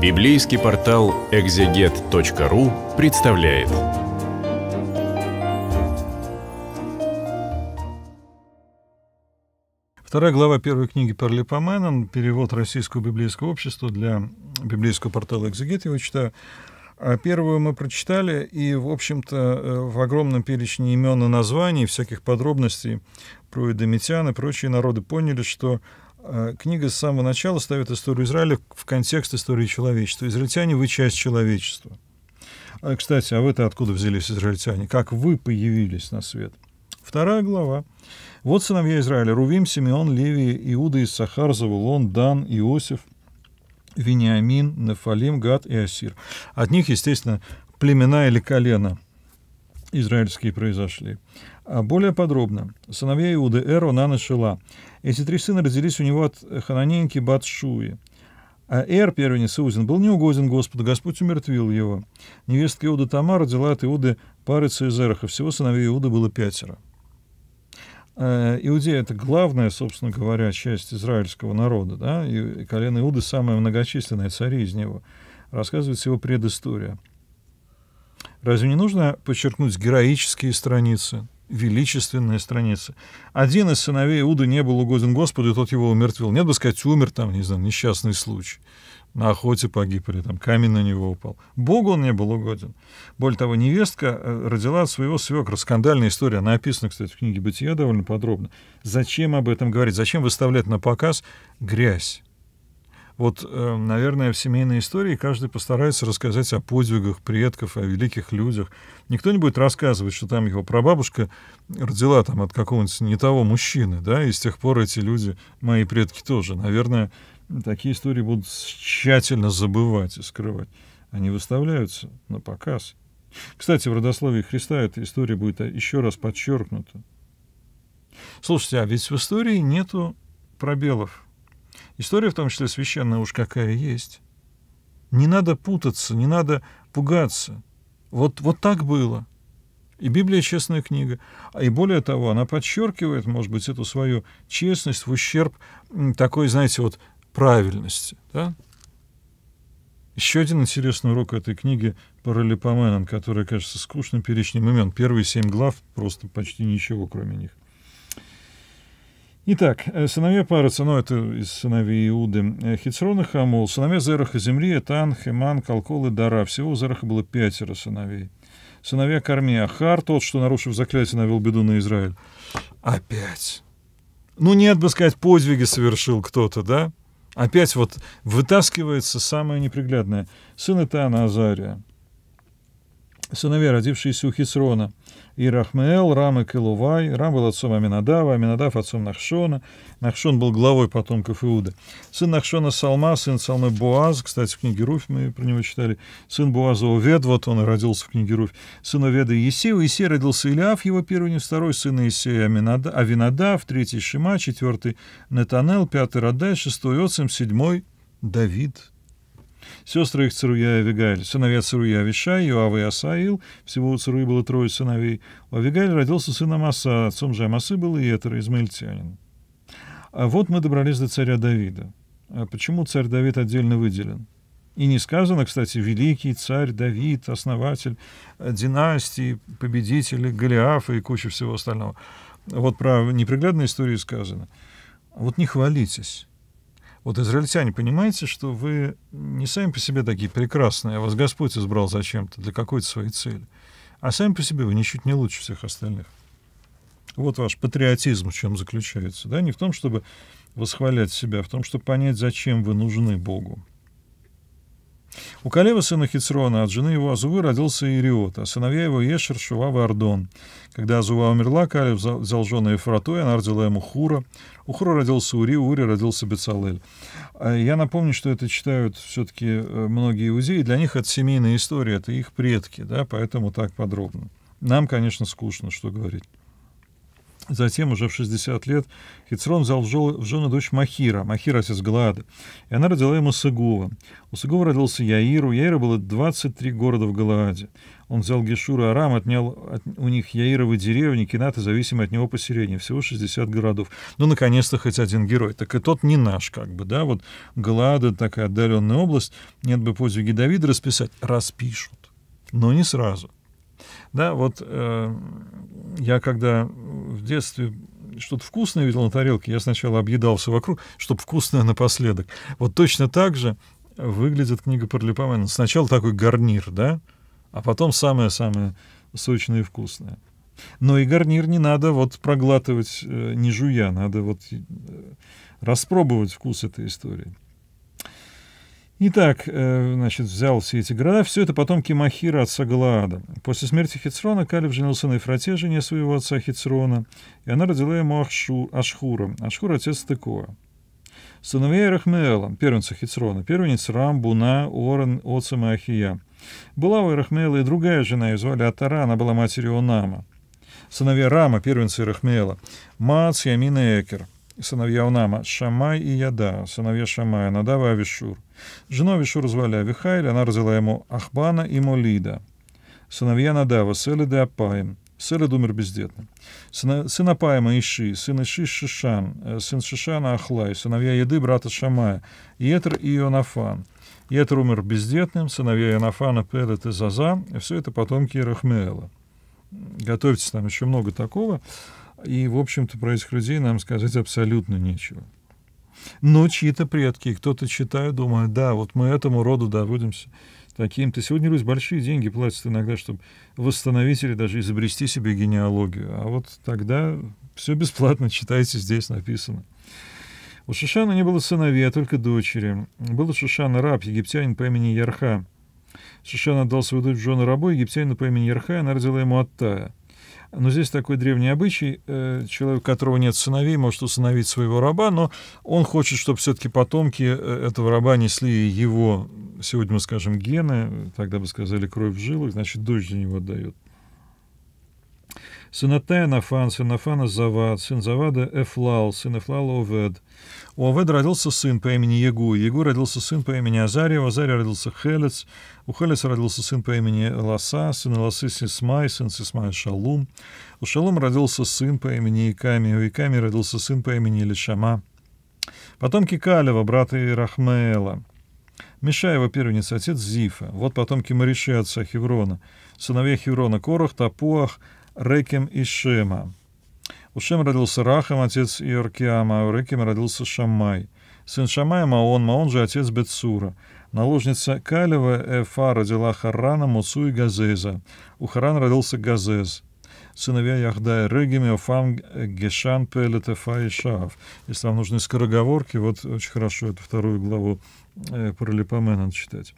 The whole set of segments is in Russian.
Библейский портал экзегет.ру представляет. Вторая глава первой книги Перлипоменон, перевод Российского библейского общества для библейского портала «Экзегет», его читаю. А первую мы прочитали, и, в общем-то, э, в огромном перечне имен и названий, всяких подробностей про Эдомитян и прочие народы поняли, что Э, книга с самого начала ставит историю Израиля в контекст истории человечества. Израильтяне — вы часть человечества. А, кстати, а вы-то откуда взялись, израильтяне? Как вы появились на свет? Вторая глава. Вот сыновья Израиля. Рувим, Симеон, Левия, Иуда, Иссахар, Завулон, Дан, Иосиф, Вениамин, Нефалим, Гад и Асир. От них, естественно, племена или колено израильские произошли. А более подробно. Сыновья Иуды Эру, Нан и Шила. Эти три сына родились у него от Хананенки Батшуи. А Эр, первенец Иудин, был неугоден Господу, Господь умертвил его. Невестка Иуда Тама родила от Иуды Парица и Зераха. Всего сыновей Иуды было пятеро. Э, Иудея – это главная, собственно говоря, часть израильского народа. Да? И колено Иуды – самая многочисленная цари из него. Рассказывается его предыстория. Разве не нужно подчеркнуть героические страницы – величественная страница. Один из сыновей Иуды не был угоден Господу, и тот его умертвил. Нет бы сказать, умер там, не знаю, несчастный случай. На охоте погиб или там камень на него упал. Богу он не был угоден. Более того, невестка э, родила от своего свекра. Скандальная история. Она описана, кстати, в книге «Бытия» довольно подробно. Зачем об этом говорить? Зачем выставлять на показ грязь? Вот, эм, наверное, в семейной истории каждый постарается рассказать о подвигах предков, о великих людях. Никто не будет рассказывать, что там его прабабушка родила там от какого-нибудь не того мужчины, да, и с тех пор эти люди, мои предки тоже. Наверное, такие истории будут тщательно забывать и скрывать. Они выставляются на показ. Кстати, в родословии Христа эта история будет еще раз подчеркнута. Слушайте, а ведь в истории нету пробелов. История в том числе священная уж какая есть. Не надо путаться, не надо пугаться. Вот, вот так было. И Библия — честная книга. А, и более того, она подчеркивает, может быть, эту свою честность в ущерб такой, знаете, вот правильности. Да? Еще один интересный урок этой книги «Паралипоменон», который, кажется, скучным перечнем имен. Первые семь глав — просто почти ничего, кроме них. Итак, э, сыновья пары, ну это из сыновей Иуды, э, Хицрон и сыновья Зераха земли, Этан, Химан, Калкол и Дара. Всего у Зераха было пятеро сыновей. Сыновья Кармия, Хар, тот, что, нарушив заклятие, навел беду на Израиль. Опять. Ну нет бы сказать, подвиги совершил кто-то, да? Опять вот вытаскивается самое неприглядное. Сын Этана Азария сыновей, родившиеся у Хисрона, Ирахмеэл, Рамек и Лувай. Рам был отцом Аминадава, Аминадав отцом Нахшона. Нахшон был главой потомков Иуда. Сын Нахшона Салма, сын Салмы Буаз. кстати, в книге Руфь мы про него читали. Сын Буаза Увед, вот он и родился в книге Руфь. Сын Уведа Есей, у Есея родился Илиаф, его первый, не второй сын Есея Аминадав, Авинадав, третий Шима, четвертый Нетанел, пятый Радай, шестой Оцем, седьмой Давид. Сестры их Царуя и Авигаль. Сыновья Царуя Авишай, Иоав и Асаил. Всего у Царуи было трое сыновей. У Авигайля родился сын Амаса, а отцом же Амасы был и Этер, измаильтянин. А вот мы добрались до царя Давида. А почему царь Давид отдельно выделен? И не сказано, кстати, великий царь Давид, основатель династии, победители Голиафа и куча всего остального. Вот про неприглядные истории сказано. Вот не хвалитесь. Вот израильтяне, понимаете, что вы не сами по себе такие прекрасные, а вас Господь избрал зачем-то, для какой-то своей цели. А сами по себе вы ничуть не лучше всех остальных. Вот ваш патриотизм в чем заключается. Да? Не в том, чтобы восхвалять себя, а в том, чтобы понять, зачем вы нужны Богу. У Калева, сына Хицрона, от жены его Азувы родился Ириот, а сыновья его Ешер, Шував и Ардон. Когда Азува умерла, Калев взял жену Ефратой, она родила ему Хура. У Хура родился Ури, у Ури родился Бецалель. А я напомню, что это читают все-таки э, многие иудеи, для них это семейная история, это их предки, да, поэтому так подробно. Нам, конечно, скучно, что говорить. Затем, уже в 60 лет, Хицрон взял в, жел... в жены дочь Махира, Махира из Галаады, и она родила ему Сыгува. У Сыгува родился Яир, у Яира было 23 города в Галааде. Он взял Гешур и Арам, отнял от... у них Яировы деревни, Кинаты, зависимые от него поселения, всего 60 городов. Ну, наконец-то, хоть один герой. Так и тот не наш, как бы, да, вот Галаада, такая отдаленная область, нет бы подвиги Давида расписать, распишут, но не сразу. Да, вот э, я когда в детстве что-то вкусное видел на тарелке, я сначала объедался вокруг, чтобы вкусное напоследок. Вот точно так же выглядит книга Парлипомена. Сначала такой гарнир, да, а потом самое-самое сочное и вкусное. Но и гарнир не надо вот проглатывать, э, не жуя, надо вот э, распробовать вкус этой истории. Итак, э, значит, взял все эти города. Все это потомки Махира, от Галаада. После смерти Хицрона Калиб женился на Ефрате, жене своего отца Хицрона, и она родила ему Ашшу, Ашхура. Ашхур — отец Текоа. Сыновей Рахмеэла, первенца Хицрона, первенец Рам, Буна, Орен, Оцем и Ахия. Была у Рахмеэла и другая жена, ее звали Атара, она была матерью Онама. Сыновья Рама, первенца Рахмеэла, Мац, Ямин и Экер — сыновья Унама, Шамай и Яда, сыновья Шамая, Надава и Авишур. Жену Авишура звали Авихайль, она родила ему Ахбана и Молида. Сыновья Надава, Селед и Апаим. Селед умер бездетным. Сын, сын Апаима Иши, сын Иши Шишан, э, сын Шишана Ахлай, сыновья Еды, брата Шамая, Етр и Ионафан. Етр умер бездетным, сыновья Ионафана, Пелет и Заза, и все это потомки Рахмеэла. Готовьтесь, там еще много такого. И, в общем-то, про этих людей нам сказать абсолютно нечего. Но чьи-то предки, кто-то читает, думает, да, вот мы этому роду доводимся таким-то. Сегодня люди большие деньги платят иногда, чтобы восстановить или даже изобрести себе генеалогию. А вот тогда все бесплатно, читайте, здесь написано. У Шишана не было сыновей, а только дочери. Был у Шишана раб, египтянин по имени Ярха. Шишан отдал свою дочь Джона рабу, египтянину по имени Ярха, и она родила ему Аттая. Но здесь такой древний обычай. Э, человек, у которого нет сыновей, может усыновить своего раба, но он хочет, чтобы все-таки потомки э, этого раба несли его, сегодня мы скажем, гены, тогда бы сказали, кровь в жилах, значит, дочь за него отдает. Сынатай Анафан, сын Анафана Завад, сын Завада Эфлал, сын Эфлала Овед. У Оведа родился сын по имени ягу, ягу родился сын по имени Азария, у Азария родился Хелец, у Хелеца родился сын по имени ласа, сын Лосы Сисмай, сын Сисмай Шалум, у Шалум родился сын по имени Иками, у Иками родился сын по имени Лишама. Потомки Калева, брата Ирахмеэла. Мишаева первенец, отец Зифа. Вот потомки Мариши, отца Хеврона. Сыновья Хеврона – Корах, Тапуах, Рекем и Шема. У Шема родился Рахам, отец Иоркиама, а у Рекима родился Шамай. Сын Шамая Маон, Маон же отец Бетсура. Наложница Калева Эфа родила Харрана, Муцу и Газеза. У Харана родился Газез сыновья Яхдая Регими, Офам, Гешан, Пелетефа и Шаав. Если вам нужны скороговорки, вот очень хорошо эту вторую главу э, Паралипоме надо читать.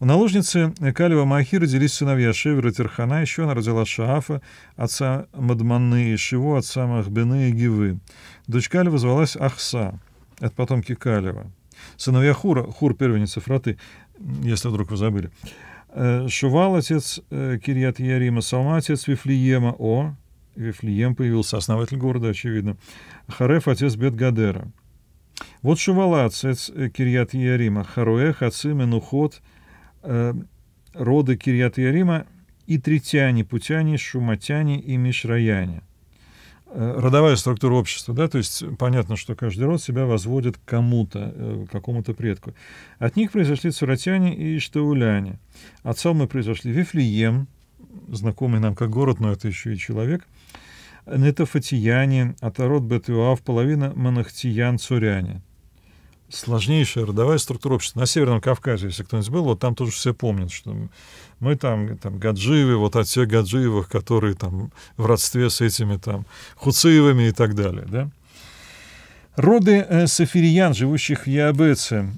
У наложницы Калева Махи родились сыновья Шевера Тирхана, еще она родила Шаафа, отца Мадманы и Шиву, отца Махбены и Гивы. Дочь Калева звалась Ахса, от потомки Калева. Сыновья Хура, Хур первенец Фраты, если вдруг вы забыли. Шувал отец Кирьят Ярима, Салматец, Вифлеема, О, Вифлеем появился, основатель города, очевидно, Хареф, отец Бетгадера. Вот отец э, Кирьят Ярима, Харуэх, отцы Энухот, э, роды Кирьят Ярима и Тритяне, Путяне, Шуматяне и Мишраяне – Э, родовая структура общества, да, то есть понятно, что каждый род себя возводит кому-то, э, к какому-то предку. От них произошли цуратяне и штауляне. От Салмы произошли Вифлеем, знакомый нам как город, но это еще и человек, нетофатияне, от род Бетуав, половина монахтиян-цуряне сложнейшая родовая структура общества. На Северном Кавказе, если кто-нибудь был, вот там тоже все помнят, что мы там, там Гаджиевы, вот от всех гаджиевых, которые там в родстве с этими там хуциевыми и так далее, да? Роды э, сафириян, живущих в Яабеце,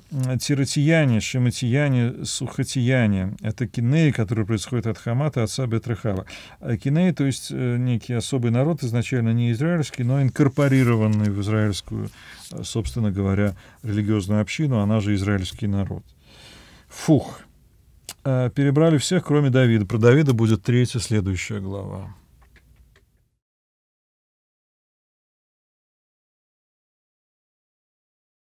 Тиратияне, Шиматияне, Сухатияне. Это кинеи, которые происходят от Хамата, отца Бетрахава. Э, кинеи, то есть э, некий особый народ, изначально не израильский, но инкорпорированный в израильскую, собственно говоря, религиозную общину, она же израильский народ. Фух. Перебрали всех, кроме Давида. Про Давида будет третья следующая глава.